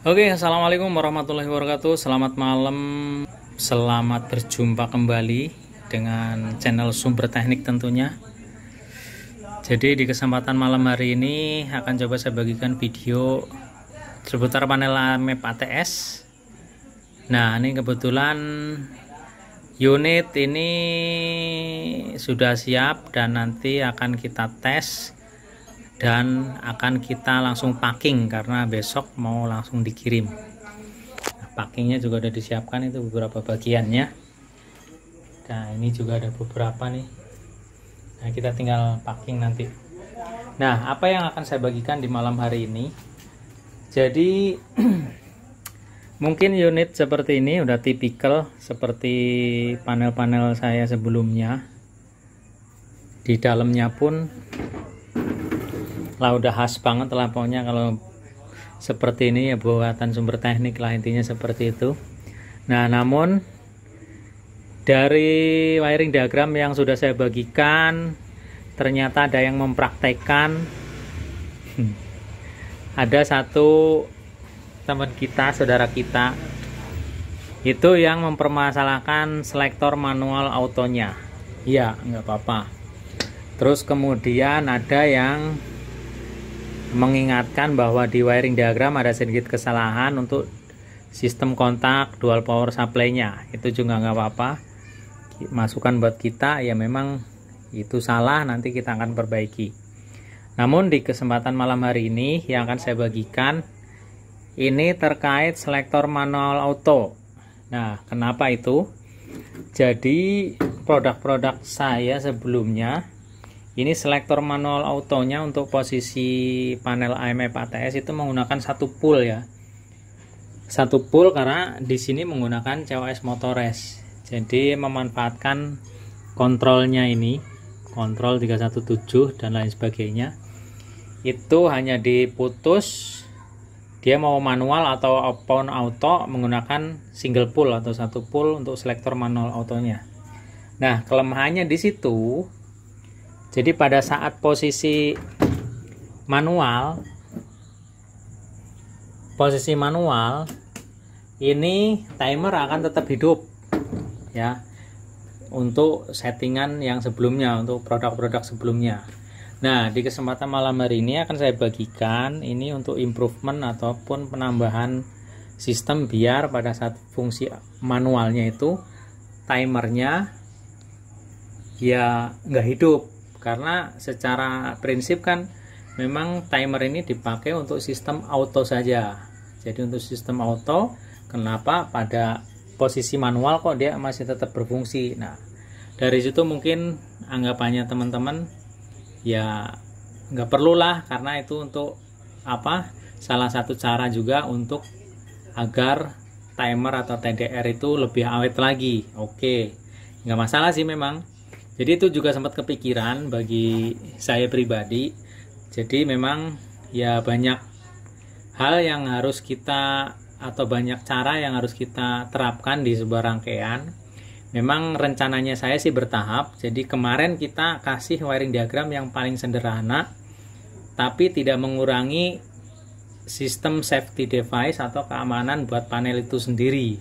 Oke, okay, assalamualaikum warahmatullahi wabarakatuh. Selamat malam, selamat berjumpa kembali dengan channel Sumber Teknik tentunya. Jadi di kesempatan malam hari ini akan coba saya bagikan video seputar panel AMEP ATS. Nah, ini kebetulan unit ini sudah siap dan nanti akan kita tes dan akan kita langsung packing karena besok mau langsung dikirim nah, packingnya juga sudah disiapkan itu beberapa bagiannya nah ini juga ada beberapa nih nah kita tinggal packing nanti nah apa yang akan saya bagikan di malam hari ini jadi mungkin unit seperti ini udah tipikal seperti panel-panel saya sebelumnya di dalamnya pun lah udah khas banget lah kalau seperti ini ya buatan sumber teknik lah intinya seperti itu nah namun dari wiring diagram yang sudah saya bagikan ternyata ada yang mempraktekkan hmm. ada satu teman kita saudara kita itu yang mempermasalahkan selektor manual autonya ya nggak apa-apa terus kemudian ada yang mengingatkan bahwa di wiring diagram ada sedikit kesalahan untuk sistem kontak dual power supply-nya itu juga nggak apa-apa masukan buat kita ya memang itu salah nanti kita akan perbaiki namun di kesempatan malam hari ini yang akan saya bagikan ini terkait selektor manual auto nah kenapa itu jadi produk-produk saya sebelumnya ini selektor manual autonya untuk posisi panel AMF ATS itu menggunakan satu pull ya satu pull karena di sini menggunakan COS Motores jadi memanfaatkan kontrolnya ini kontrol 317 dan lain sebagainya itu hanya diputus dia mau manual atau open auto menggunakan single pull atau satu pull untuk selektor manual autonya nah kelemahannya di situ jadi pada saat posisi manual posisi manual ini timer akan tetap hidup ya untuk settingan yang sebelumnya untuk produk-produk sebelumnya nah di kesempatan malam hari ini akan saya bagikan ini untuk improvement ataupun penambahan sistem biar pada saat fungsi manualnya itu timernya ya nggak hidup karena secara prinsip kan memang timer ini dipakai untuk sistem auto saja jadi untuk sistem auto kenapa pada posisi manual kok dia masih tetap berfungsi nah dari situ mungkin anggapannya teman-teman ya nggak perlulah karena itu untuk apa salah satu cara juga untuk agar timer atau TDR itu lebih awet lagi oke nggak masalah sih memang jadi itu juga sempat kepikiran bagi saya pribadi jadi memang ya banyak hal yang harus kita atau banyak cara yang harus kita terapkan di sebuah rangkaian memang rencananya saya sih bertahap jadi kemarin kita kasih wiring diagram yang paling sederhana tapi tidak mengurangi sistem safety device atau keamanan buat panel itu sendiri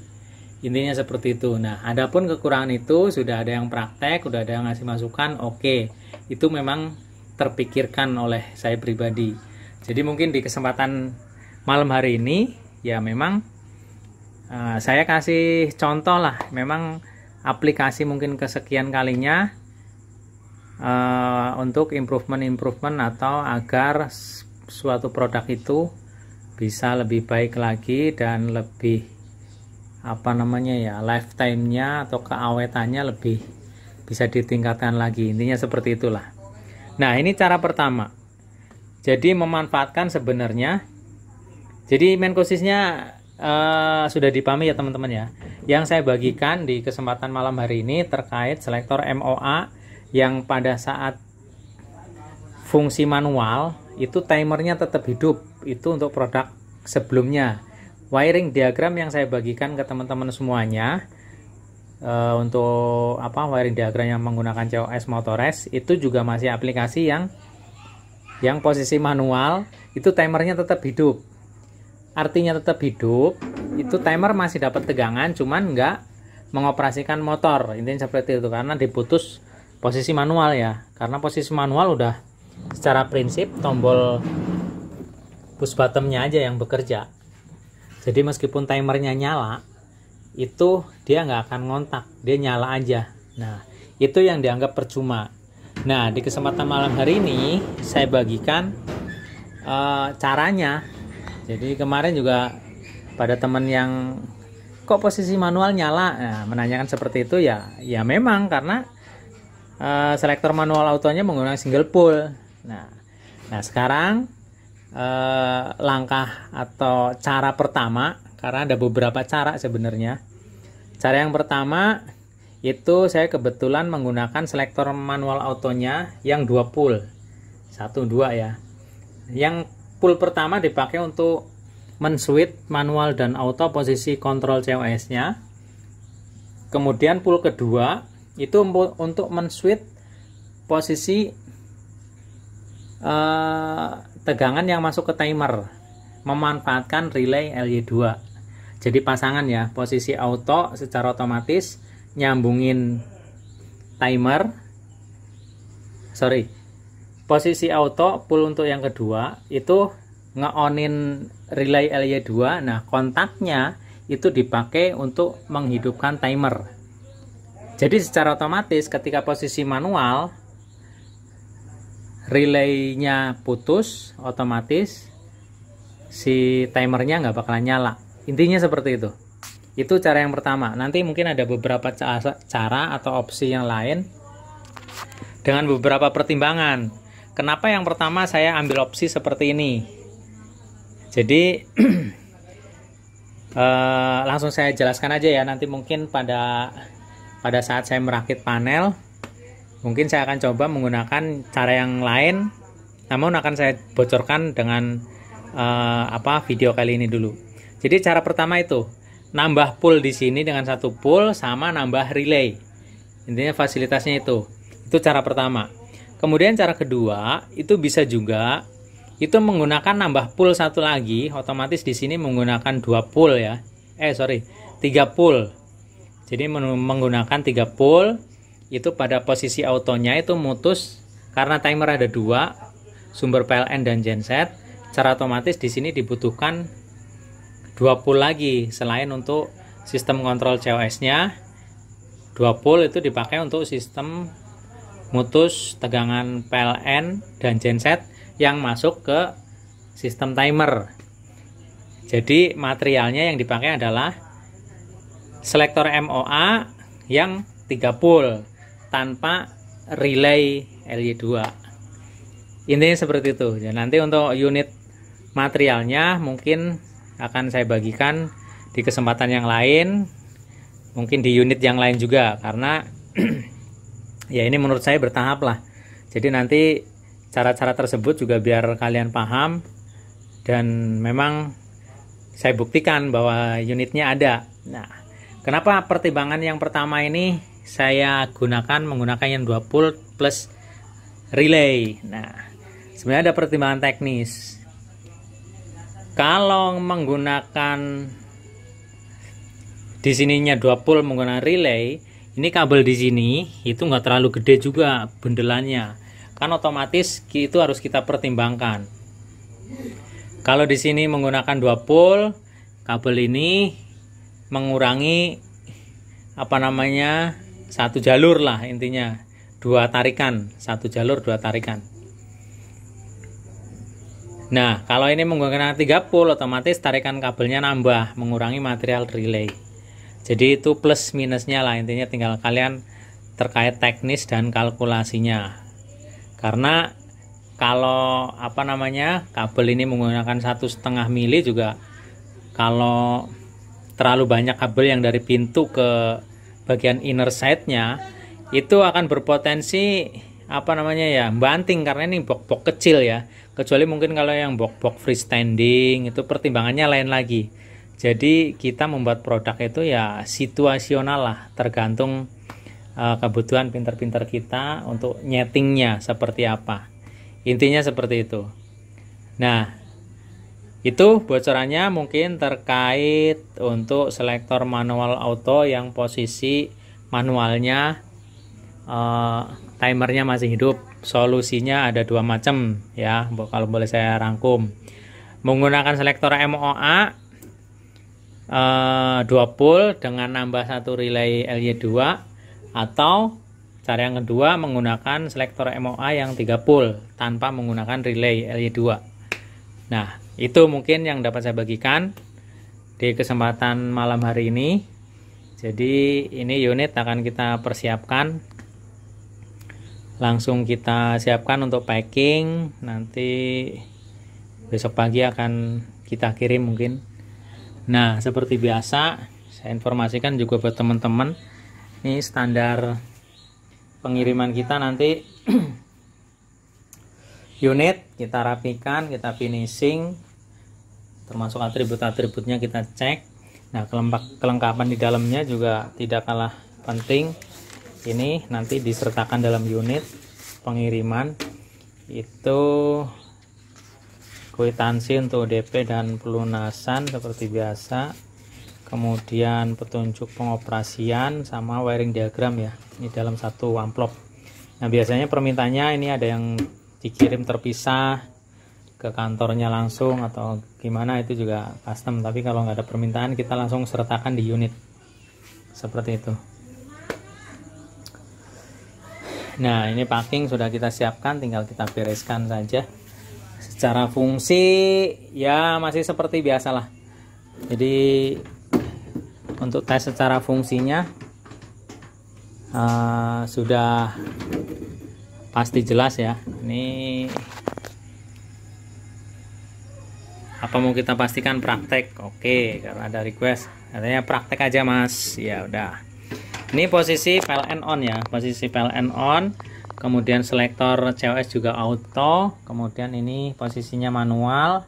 intinya seperti itu nah adapun kekurangan itu sudah ada yang praktek sudah ada yang ngasih masukan oke okay. itu memang terpikirkan oleh saya pribadi jadi mungkin di kesempatan malam hari ini ya memang uh, saya kasih contoh lah memang aplikasi mungkin kesekian kalinya uh, untuk improvement-improvement atau agar suatu produk itu bisa lebih baik lagi dan lebih apa namanya ya lifetime-nya atau keawetannya lebih bisa ditingkatkan lagi intinya seperti itulah nah ini cara pertama jadi memanfaatkan sebenarnya jadi menkosisnya uh, sudah dipahami ya teman-teman ya yang saya bagikan di kesempatan malam hari ini terkait selektor MOA yang pada saat fungsi manual itu timernya tetap hidup itu untuk produk sebelumnya wiring diagram yang saya bagikan ke teman-teman semuanya uh, untuk apa wiring diagram yang menggunakan COS Motores itu juga masih aplikasi yang yang posisi manual itu timernya tetap hidup artinya tetap hidup itu timer masih dapat tegangan cuman nggak mengoperasikan motor intinya seperti itu karena diputus posisi manual ya karena posisi manual udah secara prinsip tombol push buttonnya aja yang bekerja jadi meskipun timernya nyala itu dia nggak akan ngontak dia nyala aja nah itu yang dianggap percuma nah di kesempatan malam hari ini saya bagikan uh, caranya jadi kemarin juga pada teman yang kok posisi manual nyala nah, menanyakan seperti itu ya ya memang karena uh, selektor manual autonya menggunakan single pole nah nah sekarang eh, langkah atau cara pertama karena ada beberapa cara sebenarnya. Cara yang pertama itu saya kebetulan menggunakan selektor manual autonya yang dua pull. Satu dua ya. Yang pull pertama dipakai untuk men-switch manual dan auto posisi kontrol COS-nya. Kemudian pull kedua itu untuk men-switch posisi eh, tegangan yang masuk ke timer memanfaatkan relay LY2 jadi pasangan ya posisi auto secara otomatis nyambungin timer sorry posisi auto pull untuk yang kedua itu ngeonin relay LY2 nah kontaknya itu dipakai untuk menghidupkan timer jadi secara otomatis ketika posisi manual relaynya putus otomatis si timernya nggak bakalan nyala intinya seperti itu itu cara yang pertama nanti mungkin ada beberapa cara atau opsi yang lain dengan beberapa pertimbangan kenapa yang pertama saya ambil opsi seperti ini jadi eh, langsung saya jelaskan aja ya nanti mungkin pada pada saat saya merakit panel Mungkin saya akan coba menggunakan cara yang lain, namun akan saya bocorkan dengan uh, apa video kali ini dulu. Jadi cara pertama itu nambah pool di sini dengan satu pool sama nambah relay. Intinya fasilitasnya itu. Itu cara pertama. Kemudian cara kedua itu bisa juga itu menggunakan nambah pool satu lagi, otomatis di sini menggunakan dua pool ya. Eh sorry, tiga pool. Jadi menggunakan tiga pool itu pada posisi autonya itu mutus karena timer ada dua sumber PLN dan genset secara otomatis di sini dibutuhkan dua pool lagi selain untuk sistem kontrol COS nya dua pool itu dipakai untuk sistem mutus tegangan PLN dan genset yang masuk ke sistem timer jadi materialnya yang dipakai adalah selektor MOA yang 3 pool tanpa relay LY2 ini seperti itu ya, nanti untuk unit materialnya mungkin akan saya bagikan di kesempatan yang lain mungkin di unit yang lain juga karena ya ini menurut saya bertahap lah jadi nanti cara-cara tersebut juga biar kalian paham dan memang saya buktikan bahwa unitnya ada nah kenapa pertimbangan yang pertama ini saya gunakan menggunakan yang 20 plus relay. Nah, sebenarnya ada pertimbangan teknis. Kalau menggunakan di sininya 20 menggunakan relay, ini kabel di sini itu nggak terlalu gede juga bendelannya. Kan otomatis itu harus kita pertimbangkan. Kalau di sini menggunakan 20 kabel ini mengurangi apa namanya satu jalur lah intinya dua tarikan satu jalur dua tarikan nah kalau ini menggunakan 30 otomatis tarikan kabelnya nambah mengurangi material relay jadi itu plus minusnya lah intinya tinggal kalian terkait teknis dan kalkulasinya karena kalau apa namanya kabel ini menggunakan satu setengah mili juga kalau terlalu banyak kabel yang dari pintu ke bagian inner side-nya itu akan berpotensi apa namanya ya banting karena ini bok-bok kecil ya kecuali mungkin kalau yang bok-bok freestanding itu pertimbangannya lain lagi jadi kita membuat produk itu ya situasional lah tergantung uh, kebutuhan pinter-pinter kita untuk nyetingnya seperti apa intinya seperti itu nah itu bocorannya mungkin terkait untuk selektor manual auto yang posisi manualnya e, timernya masih hidup. Solusinya ada dua macam ya, kalau boleh saya rangkum. Menggunakan selektor MOA e, eh, 2 pole dengan nambah satu relay LY2 atau cara yang kedua menggunakan selektor MOA yang 3 pole tanpa menggunakan relay LY2. Nah, itu mungkin yang dapat saya bagikan di kesempatan malam hari ini jadi ini unit akan kita persiapkan langsung kita siapkan untuk packing nanti besok pagi akan kita kirim mungkin nah seperti biasa saya informasikan juga buat teman-teman ini standar pengiriman kita nanti unit kita rapikan kita finishing termasuk atribut-atributnya kita cek nah kelengkapan di dalamnya juga tidak kalah penting ini nanti disertakan dalam unit pengiriman itu kuitansi untuk DP dan pelunasan seperti biasa kemudian petunjuk pengoperasian sama wiring diagram ya ini dalam satu amplop nah biasanya permintaannya ini ada yang dikirim terpisah ke kantornya langsung atau gimana itu juga custom tapi kalau nggak ada permintaan kita langsung sertakan di unit seperti itu nah ini packing sudah kita siapkan tinggal kita bereskan saja secara fungsi ya masih seperti biasalah jadi untuk tes secara fungsinya uh, sudah pasti jelas ya ini apa mau kita pastikan praktek oke okay, kalau ada request katanya praktek aja mas ya udah ini posisi PLN on ya posisi PLN on kemudian selektor COS juga auto kemudian ini posisinya manual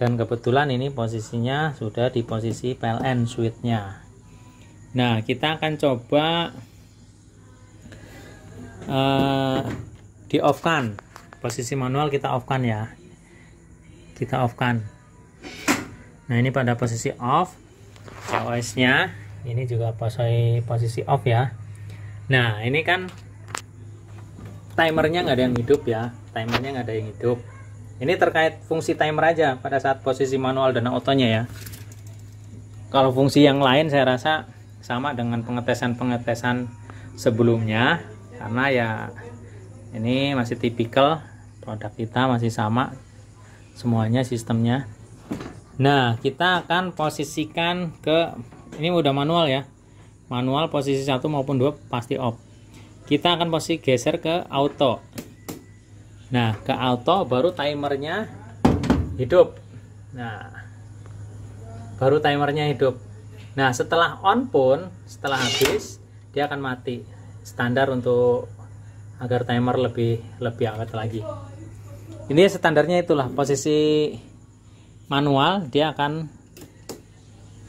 dan kebetulan ini posisinya sudah di posisi PLN switchnya. nah kita akan coba uh, di off kan posisi manual kita off kan ya kita off kan nah ini pada posisi off COS nya ini juga posisi posisi off ya nah ini kan timernya nggak ada yang hidup ya timernya nggak ada yang hidup ini terkait fungsi timer aja pada saat posisi manual dan otonya ya kalau fungsi yang lain saya rasa sama dengan pengetesan-pengetesan sebelumnya karena ya ini masih tipikal produk kita masih sama semuanya sistemnya Nah, kita akan posisikan ke ini udah manual ya. Manual posisi satu maupun dua pasti off. Kita akan posisi geser ke auto. Nah, ke auto baru timernya hidup. Nah, baru timernya hidup. Nah, setelah on pun, setelah habis dia akan mati. Standar untuk agar timer lebih lebih awet lagi. Ini standarnya itulah posisi manual dia akan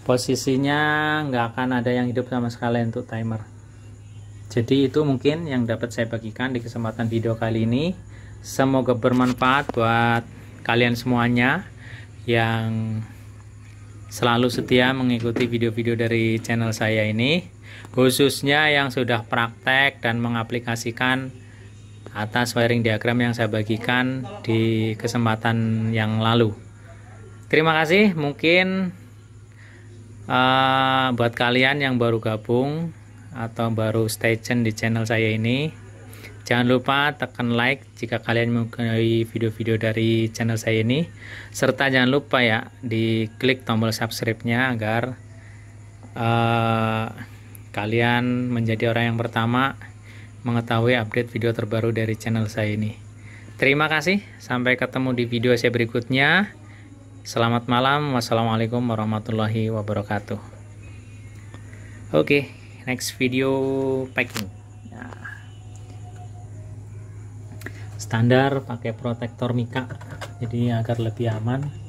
posisinya nggak akan ada yang hidup sama sekali untuk timer jadi itu mungkin yang dapat saya bagikan di kesempatan video kali ini semoga bermanfaat buat kalian semuanya yang selalu setia mengikuti video-video dari channel saya ini khususnya yang sudah praktek dan mengaplikasikan atas wiring diagram yang saya bagikan di kesempatan yang lalu terima kasih mungkin uh, buat kalian yang baru gabung atau baru stay tune di channel saya ini jangan lupa tekan like jika kalian mengenai video-video dari channel saya ini serta jangan lupa ya di klik tombol subscribe-nya agar uh, kalian menjadi orang yang pertama mengetahui update video terbaru dari channel saya ini terima kasih sampai ketemu di video saya berikutnya Selamat malam, wassalamualaikum warahmatullahi wabarakatuh. Oke, okay, next video packing. Ya. Standar pakai protektor mika, jadi agar lebih aman.